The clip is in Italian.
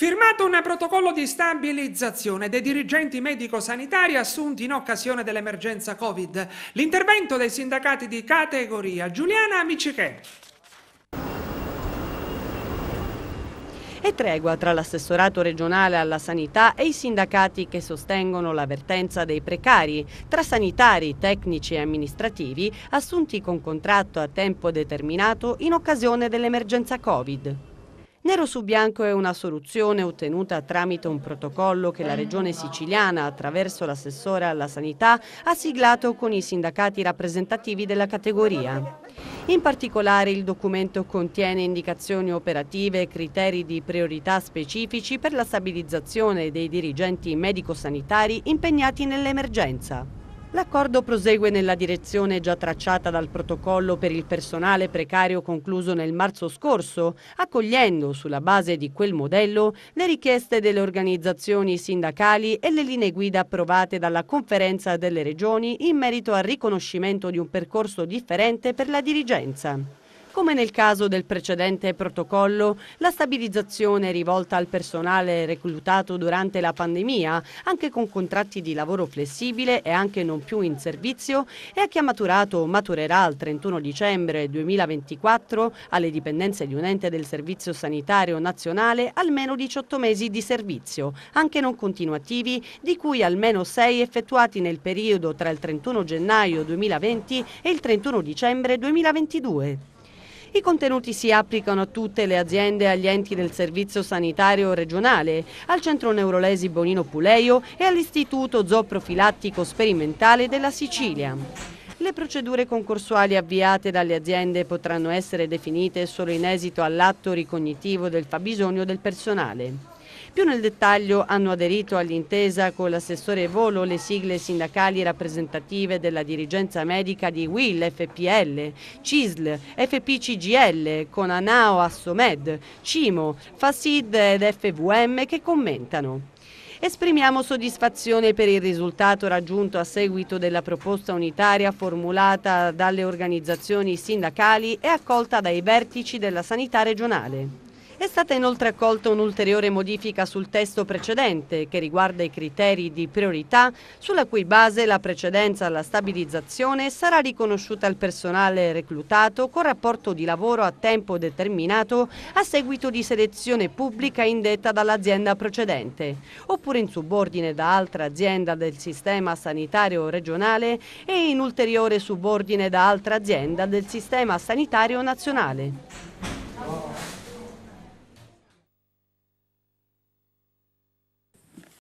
Firmato un protocollo di stabilizzazione dei dirigenti medico-sanitari assunti in occasione dell'emergenza Covid, l'intervento dei sindacati di categoria Giuliana Micichè. e tregua tra l'assessorato regionale alla sanità e i sindacati che sostengono l'avvertenza dei precari, tra sanitari, tecnici e amministrativi assunti con contratto a tempo determinato in occasione dell'emergenza Covid. Nero su bianco è una soluzione ottenuta tramite un protocollo che la Regione siciliana, attraverso l'assessore alla sanità, ha siglato con i sindacati rappresentativi della categoria. In particolare il documento contiene indicazioni operative e criteri di priorità specifici per la stabilizzazione dei dirigenti medico-sanitari impegnati nell'emergenza. L'accordo prosegue nella direzione già tracciata dal protocollo per il personale precario concluso nel marzo scorso, accogliendo sulla base di quel modello le richieste delle organizzazioni sindacali e le linee guida approvate dalla conferenza delle regioni in merito al riconoscimento di un percorso differente per la dirigenza. Come nel caso del precedente protocollo, la stabilizzazione rivolta al personale reclutato durante la pandemia, anche con contratti di lavoro flessibile e anche non più in servizio, e a chi ha maturato o maturerà al 31 dicembre 2024 alle dipendenze di un ente del Servizio Sanitario Nazionale almeno 18 mesi di servizio, anche non continuativi, di cui almeno 6 effettuati nel periodo tra il 31 gennaio 2020 e il 31 dicembre 2022. I contenuti si applicano a tutte le aziende e agli enti del Servizio Sanitario Regionale, al Centro Neurolesi Bonino Puleio e all'Istituto Zooprofilattico Sperimentale della Sicilia. Le procedure concorsuali avviate dalle aziende potranno essere definite solo in esito all'atto ricognitivo del fabbisogno del personale. Più nel dettaglio hanno aderito all'intesa con l'assessore Volo le sigle sindacali rappresentative della dirigenza medica di WIL, FPL, CISL, FPCGL, Conanao, Assomed, CIMO, FASID ed FVM che commentano. Esprimiamo soddisfazione per il risultato raggiunto a seguito della proposta unitaria formulata dalle organizzazioni sindacali e accolta dai vertici della sanità regionale. È stata inoltre accolta un'ulteriore modifica sul testo precedente che riguarda i criteri di priorità sulla cui base la precedenza alla stabilizzazione sarà riconosciuta al personale reclutato con rapporto di lavoro a tempo determinato a seguito di selezione pubblica indetta dall'azienda precedente, oppure in subordine da altra azienda del sistema sanitario regionale e in ulteriore subordine da altra azienda del sistema sanitario nazionale.